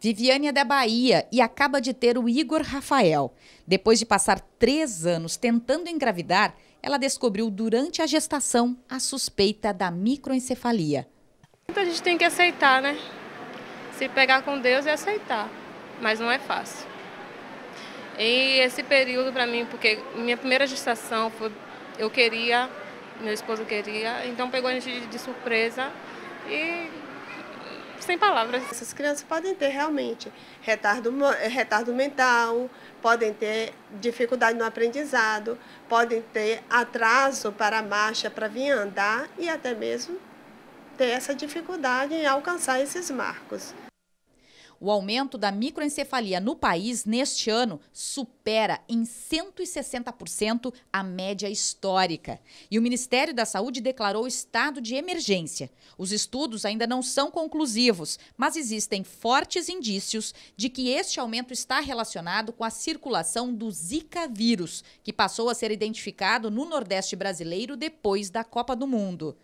Viviane é da Bahia e acaba de ter o Igor Rafael. Depois de passar três anos tentando engravidar, ela descobriu durante a gestação a suspeita da microencefalia. Então, a gente tem que aceitar, né? Se pegar com Deus e é aceitar, mas não é fácil. E esse período para mim, porque minha primeira gestação foi, eu queria, meu esposo queria, então pegou a gente de surpresa e sem palavras. Essas crianças podem ter realmente retardo, eh, retardo mental, podem ter dificuldade no aprendizado, podem ter atraso para a marcha, para vir andar e até mesmo ter essa dificuldade em alcançar esses marcos. O aumento da microencefalia no país neste ano supera em 160% a média histórica. E o Ministério da Saúde declarou estado de emergência. Os estudos ainda não são conclusivos, mas existem fortes indícios de que este aumento está relacionado com a circulação do Zika vírus, que passou a ser identificado no Nordeste brasileiro depois da Copa do Mundo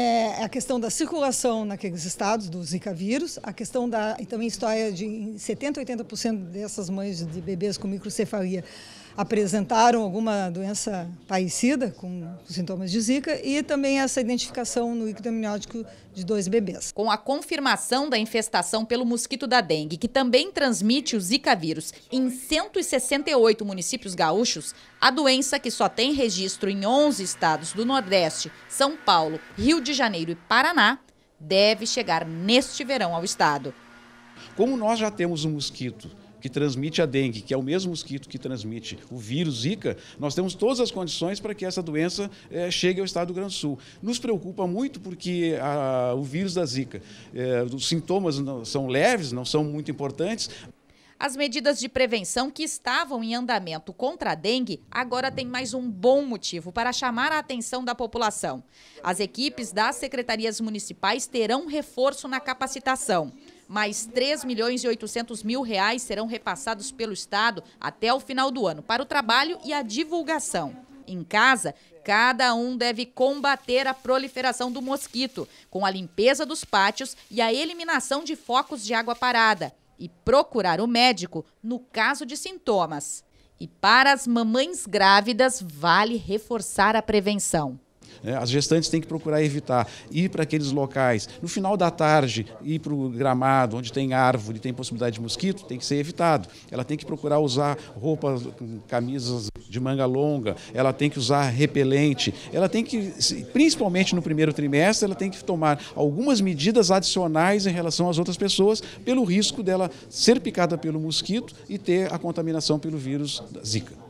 é a questão da circulação naqueles estados do Zika vírus, a questão da e também história de 70, 80% dessas mães de bebês com microcefalia apresentaram alguma doença parecida com sintomas de zika e também essa identificação no líquido amniótico de dois bebês. Com a confirmação da infestação pelo mosquito da dengue, que também transmite o zika vírus em 168 municípios gaúchos, a doença que só tem registro em 11 estados do Nordeste, São Paulo, Rio de Janeiro e Paraná, deve chegar neste verão ao estado. Como nós já temos um mosquito que transmite a dengue, que é o mesmo mosquito que transmite o vírus Zika, nós temos todas as condições para que essa doença é, chegue ao estado do Grande Sul. Nos preocupa muito porque a, o vírus da Zika, é, os sintomas não, são leves, não são muito importantes. As medidas de prevenção que estavam em andamento contra a dengue agora têm mais um bom motivo para chamar a atenção da população. As equipes das secretarias municipais terão reforço na capacitação mais 3 milhões e 800 mil reais serão repassados pelo Estado até o final do ano para o trabalho e a divulgação. Em casa, cada um deve combater a proliferação do mosquito, com a limpeza dos pátios e a eliminação de focos de água parada, e procurar o médico no caso de sintomas. E para as mamães grávidas, vale reforçar a prevenção. É, as gestantes têm que procurar evitar ir para aqueles locais. No final da tarde, ir para o gramado, onde tem árvore, tem possibilidade de mosquito, tem que ser evitado. Ela tem que procurar usar roupas, camisas de manga longa, ela tem que usar repelente, ela tem que, principalmente no primeiro trimestre, ela tem que tomar algumas medidas adicionais em relação às outras pessoas, pelo risco dela ser picada pelo mosquito e ter a contaminação pelo vírus da Zika.